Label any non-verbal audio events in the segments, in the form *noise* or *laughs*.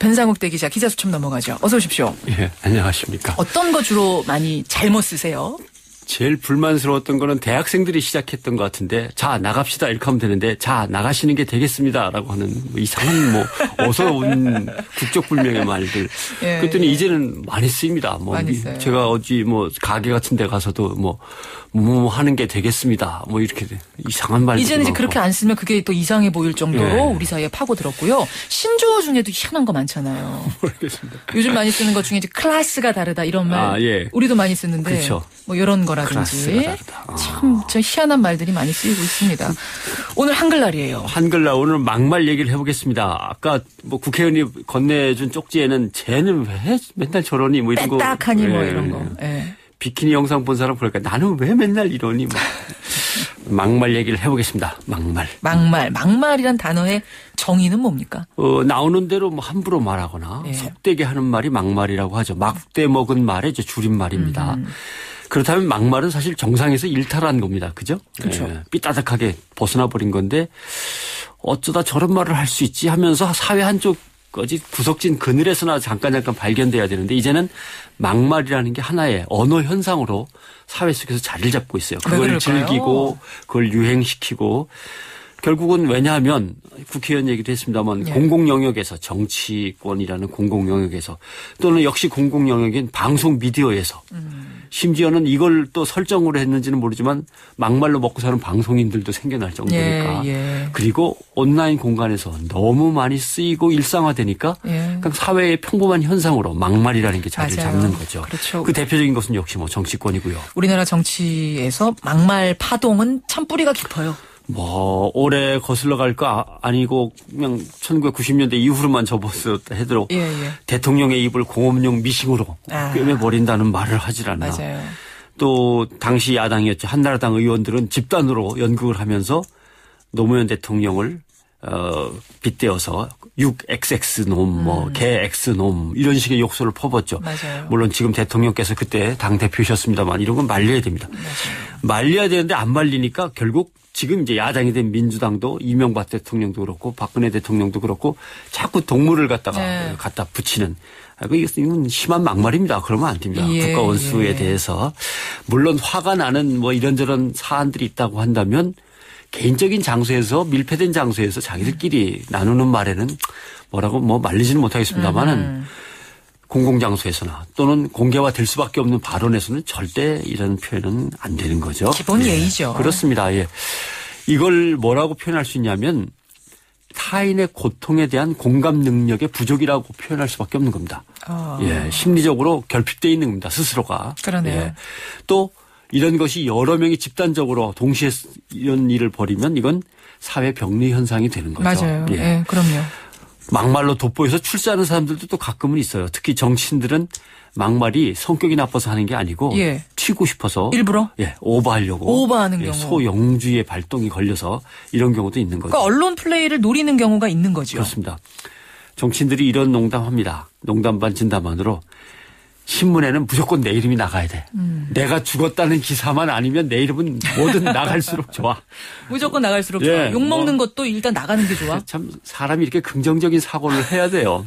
변상욱 대기자 기자수첩 넘어가죠. 어서 오십시오. 예, 안녕하십니까. 어떤 거 주로 많이 잘못 쓰세요? 제일 불만스러웠던 거는 대학생들이 시작했던 것 같은데 자 나갑시다 이렇게 하면 되는데 자 나가시는 게 되겠습니다라고 하는 뭐 이상한 뭐 *laughs* 어서 온 국적불명의 말들 예, 그랬더니 예. 이제는 많이 쓰입니다. 뭐 많이 제가 어디 뭐 가게 같은 데 가서도 뭐뭐 뭐, 뭐 하는 게 되겠습니다. 뭐 이렇게 이상한 말들 이제는 이제 그렇게 안 쓰면 그게 또 이상해 보일 정도로 예. 우리 사이에 파고들었고요. 신조어 중에도 희한한 거 많잖아요. 모르겠습니다. 요즘 많이 쓰는 것 중에 이제 클래스가 다르다 이런 말 아, 예. 우리도 많이 쓰는데 그렇죠. 뭐 이런 거랑 클라다르다지 아. 참, 참 희한한 말들이 많이 쓰이고 있습니다. 오늘 한글날이에요. 한글날 오늘 막말 얘기를 해보겠습니다. 아까 뭐 국회의원이 건네준 쪽지에는 쟤는 왜 맨날 저러니 뭐 이런 거. 딱하니 뭐 예. 이런 거. 예. 비키니 영상 본 사람 그러니까 나는 왜 맨날 이러니 뭐. *laughs* 막말 얘기를 해보겠습니다. 막말. 막말. 막말이란 단어의 정의는 뭡니까? 어, 나오는 대로 뭐 함부로 말하거나 예. 속되게 하는 말이 막말이라고 하죠. 막대 먹은 말의 줄임말입니다. 음. 그렇다면 막말은 사실 정상에서 일탈한 겁니다. 그죠? 그렇죠. 예, 삐따닥하게 벗어나 버린 건데 어쩌다 저런 말을 할 수 있지 하면서 사회 한쪽 거지 구석진 그늘에서나 잠깐 잠깐 발견돼야 되는데 이제는 막말이라는 게 하나의 언어 현상으로 사회 속에서 자리를 잡고 있어요. 그걸 즐기고 그걸 유행시키고 결국은 왜냐하면 국회의원 얘기도 했습니다만 예. 공공 영역에서 정치권이라는 공공 영역에서 또는 역시 공공 영역인 방송 미디어에서 음. 심지어는 이걸 또 설정으로 했는지는 모르지만 막말로 먹고 사는 방송인들도 생겨날 정도니까. 예, 예. 그리고 온라인 공간에서 너무 많이 쓰이고 일상화되니까 예. 사회의 평범한 현상으로 막말이라는 게 자리를 맞아요. 잡는 거죠. 그렇죠. 그 대표적인 것은 역시 뭐 정치권이고요. 우리나라 정치에서 막말 파동은 참 뿌리가 깊어요. 뭐 올해 거슬러 갈거 아, 아니고 그냥 1990년대 이후로만 접었었다 해도 예, 예. 대통령의 입을 공업용 미싱으로 아. 꿰매버린다는 말을 하질 않나. 맞아요. 또 당시 야당이었죠. 한나라당 의원들은 집단으로 연극을 하면서 노무현 대통령을 어 빗대어서 6XX 놈, 뭐개 X 놈 이런 식의 욕설을 퍼붓죠. 맞아요. 물론 지금 대통령께서 그때 당 대표셨습니다만 이런 건 말려야 됩니다. 맞아요. 말려야 되는데 안 말리니까 결국 지금 이제 야당이 된 민주당도 이명박 대통령도 그렇고 박근혜 대통령도 그렇고 자꾸 동물을 갖다가 네. 갖다 붙이는 아, 그 이건 심한 막말입니다. 그러면 안 됩니다. 예, 국가 원수에 예. 대해서 물론 화가 나는 뭐 이런저런 사안들이 있다고 한다면 개인적인 장소에서 밀폐된 장소에서 자기들끼리 나누는 말에는 뭐라고 뭐 말리지는 못하겠습니다만은 음. 공공장소에서나 또는 공개화 될 수밖에 없는 발언에서는 절대 이런 표현은 안 되는 거죠. 기본 예. 예의죠. 예. 그렇습니다. 예. 이걸 뭐라고 표현할 수 있냐면 타인의 고통에 대한 공감 능력의 부족이라고 표현할 수밖에 없는 겁니다. 어. 예, 심리적으로 결핍돼 있는 겁니다. 스스로가. 그러네요. 예. 또 이런 것이 여러 명이 집단적으로 동시에 이런 일을 벌이면 이건 사회 병리 현상이 되는 거죠. 맞아요. 예, 예 그럼요. 막말로 돋보여서 출세하는 사람들도 또 가끔은 있어요. 특히 정치인들은 막말이 성격이 나빠서 하는 게 아니고 예. 튀고 싶어서 일부러 예 오버하려고 오버하는 예, 경우 소영주의 발동이 걸려서 이런 경우도 있는 거죠. 그러니까 언론 플레이를 노리는 경우가 있는 거죠. 그렇습니다. 정치인들이 이런 농담합니다. 농담 반 진담 반으로 신문에는 무조건 내 이름이 나가야 돼. 음. 내가 죽었다는 기사만 아니면 내 이름은 뭐든 *laughs* 나갈수록 좋아. 무조건 나갈수록 예, 좋아. 욕 먹는 뭐, 것도 일단 나가는 게 좋아. 참 사람이 이렇게 긍정적인 사고를 해야 돼요.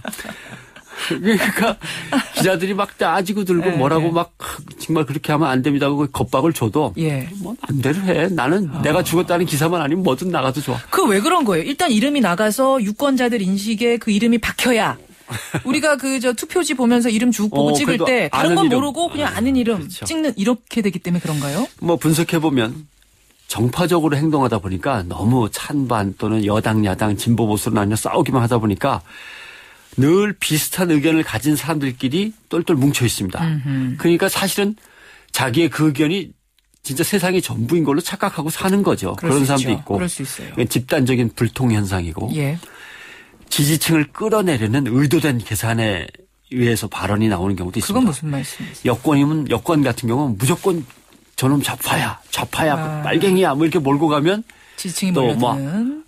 그러니까 기자들이 막 따지고 들고 네, 뭐라고 네. 막 정말 그렇게 하면 안 됩니다고 겁박을 줘도 예. 뭐 안대로 해. 나는 아. 내가 죽었다는 기사만 아니면 뭐든 나가도 좋아. 그 왜 그런 거예요? 일단 이름이 나가서 유권자들 인식에 그 이름이 박혀야 *laughs* 우리가 그 저 투표지 보면서 이름 쭉 보고 어, 찍을 때 다른 건 이름. 모르고 그냥 아, 아는 이름 그렇죠. 찍는 이렇게 되기 때문에 그런가요? 뭐 분석해 보면 정파적으로 행동하다 보니까 너무 찬반 또는 여당 야당 진보 보수로 나뉘어 싸우기만 하다 보니까 늘 비슷한 의견을 가진 사람들끼리 똘똘 뭉쳐 있습니다. 음흠. 그러니까 사실은 자기의 그 의견이 진짜 세상의 전부인 걸로 착각하고 사는 거죠. 그런 사람도 있고 집단적인 불통 현상이고 예. 지지층을 끌어내려는 의도된 계산에 의해서 발언이 나오는 경우도 있습니다. 그건 무슨 말씀이세요? 여권이면 여권 같은 경우는 무조건 저놈 좌파야, 좌파야, 아. 빨갱이야, 뭐 이렇게 몰고 가면 또막 뭐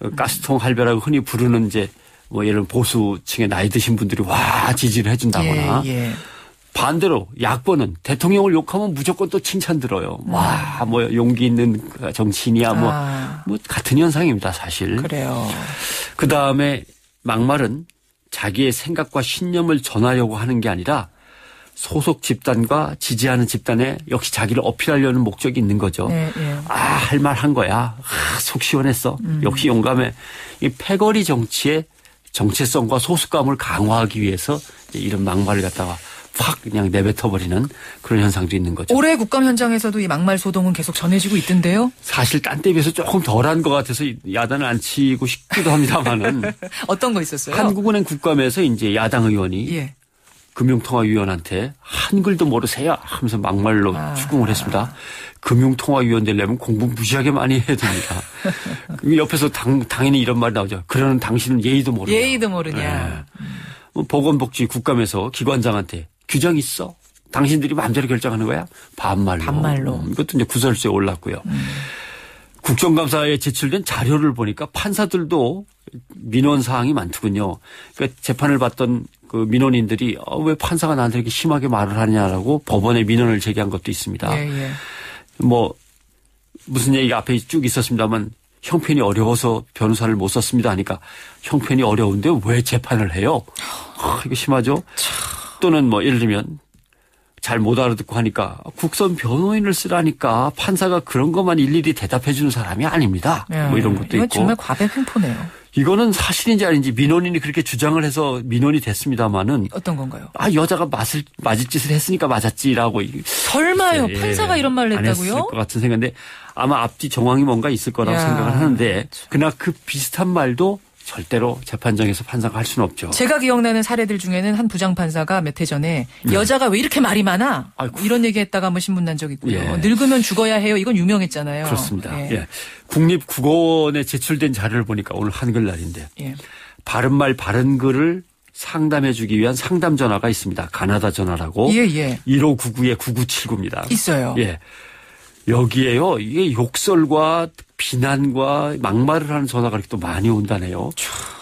어, 가스통 할배라고 흔히 부르는 이제 뭐 예를 보수층의 나이 드신 분들이 와 지지를 해준다거나 예, 예. 반대로 야권은 대통령을 욕하면 무조건 또 칭찬 들어요. 음. 와뭐 용기 있는 정치인이야 뭐 아. 뭐 같은 현상입니다 사실. 그래요. 그 다음에 막말은 자기의 생각과 신념을 전하려고 하는 게 아니라 소속 집단과 지지하는 집단에 역시 자기를 어필하려는 목적이 있는 거죠. 네, 네. 아, 할 말 한 거야. 아, 속 시원했어. 음. 역시 용감해. 이 패거리 정치의 정체성과 소속감을 강화하기 위해서 이런 막말을 갖다가 확 그냥 내뱉어버리는 그런 현상도 있는 거죠. 올해 국감 현장에서도 이 막말 소동은 계속 전해지고 있던데요. 사실 딴 때 비해서 조금 덜한 것 같아서 야단을 안 치고 싶기도 합니다만은. *laughs* 어떤 거 있었어요? 한국은행 국감에서 이제 야당 의원이 예. 금융통화위원한테 한글도 모르세요 하면서 막말로 아. 추궁을 했습니다. 금융통화위원 되려면 공부 무지하게 많이 해야 됩니다. *laughs* 그 옆에서 당, 당연히 이런 말이 나오죠. 그러는 당신은 예의도 모르냐. 예의도 모르냐. 네. 보건복지 국감에서 기관장한테 규정 이 있어. 당신들이 마음대로 결정하는 거야. 반말로. 반말로. 음, 이것도 이제 구설수에 올랐고요. 음. 국정감사에 제출된 자료를 보니까 판사들도 민원 사항이 많더군요. 그러니까 재판을 받던 그 민원인들이 어, 왜 판사가 나한테 이렇게 심하게 말을 하냐라고 법원에 민원을 제기한 것도 있습니다. 예, 예. 뭐 무슨 얘기가 앞에 쭉 있었습니다만 형편이 어려워서 변호사를 못 썼습니다 하니까 형편이 어려운데 왜 재판을 해요? 아, 이거 심하죠. 참. 또는 뭐 예를 들면 잘 못 알아듣고 하니까 국선 변호인을 쓰라니까 판사가 그런 것만 일일이 대답해 주는 사람이 아닙니다. 네. 뭐 이런 것도 있고. 정말 과백 횡포네요. 이거는 사실인지 아닌지 민원인이 그렇게 주장을 해서 민원이 됐습니다마는 어떤 건가요? 아 여자가 맞을 맞을 짓을 했으니까 맞았지라고 설마요 예, 판사가 이런 말을 했다고요? 안 했을 것 같은 생각인데 아마 앞뒤 정황이 뭔가 있을 거라고 야, 생각을 하는데 그나 그 비슷한 말도 절대로 재판장에서 판사가 할 수는 없죠. 제가 기억나는 사례들 중에는 한 부장판사가 몇 해 전에 여자가 왜 이렇게 말이 많아? 아이고. 이런 얘기했다가 한번 신문난 적이 있고요. 예. 늙으면 죽어야 해요. 이건 유명했잖아요. 그렇습니다. 예. 예. 국립국어원에 제출된 자료를 보니까 오늘 한글날인데 예. 바른말 바른글을 상담해주기 위한 상담 전화가 있습니다. 가나다 전화라고. 예, 예. 1 5 9 9 9979입니다. 있어요. 예. 여기에요. 이게 욕설과 비난과 막말을 하는 전화가 이렇게 또 많이 온다네요.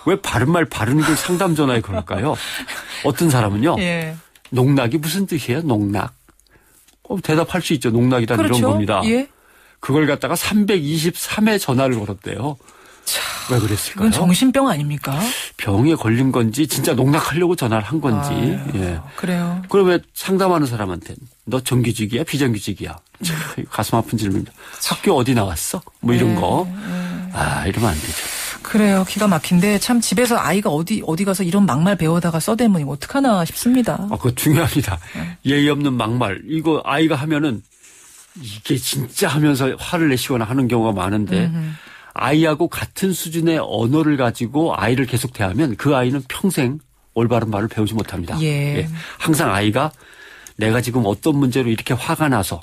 왜 바른 말 바른 글 상담 전화에 걸럴까요 *laughs* 어떤 사람은요. 예. 농락이 무슨 뜻이에요? 농락. 그 대답할 수 있죠. 농락이다 그렇죠? 이런 겁니다. 예. 그걸 갖다가 323회 전화를 걸었대요. 왜 그랬을까요? 그건 정신병 아닙니까? 병에 걸린 건지 진짜 농락하려고 전화를 한 건지. 아유, 예. 그래요. 그럼 왜 상담하는 사람한테 너 정규직이야 비정규직이야? 참, 음. 가슴 아픈 질문입니다. 학교 어디 나왔어? 뭐 이런 네, 거. 네. 아 이러면 안 되죠. 그래요. 기가 막힌데 참 집에서 아이가 어디 어디 가서 이런 막말 배워다가 써대면 어떡하나 싶습니다. 아, 그거 중요합니다. 네. 예의 없는 막말. 이거 아이가 하면은 이게 진짜 하면서 화를 내시거나 하는 경우가 많은데 음흠. 아이하고 같은 수준의 언어를 가지고 아이를 계속 대하면 그 아이는 평생 올바른 말을 배우지 못합니다. 예. 예. 항상 아이가 내가 지금 어떤 문제로 이렇게 화가 나서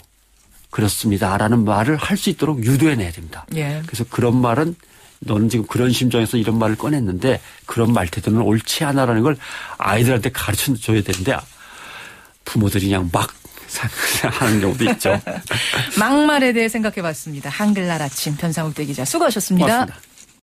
그렇습니다라는 말을 할 수 있도록 유도해내야 됩니다. 예. 그래서 그런 말은 너는 지금 그런 심정에서 이런 말을 꺼냈는데 그런 말태도는 옳지 않아라는 걸 아이들한테 가르쳐 줘야 되는데 부모들이 그냥 막 하는 경우도 있죠. *laughs* 막말에 대해 생각해봤습니다. 한글날 아침 변상욱 대기자 수고하셨습니다 고맙습니다.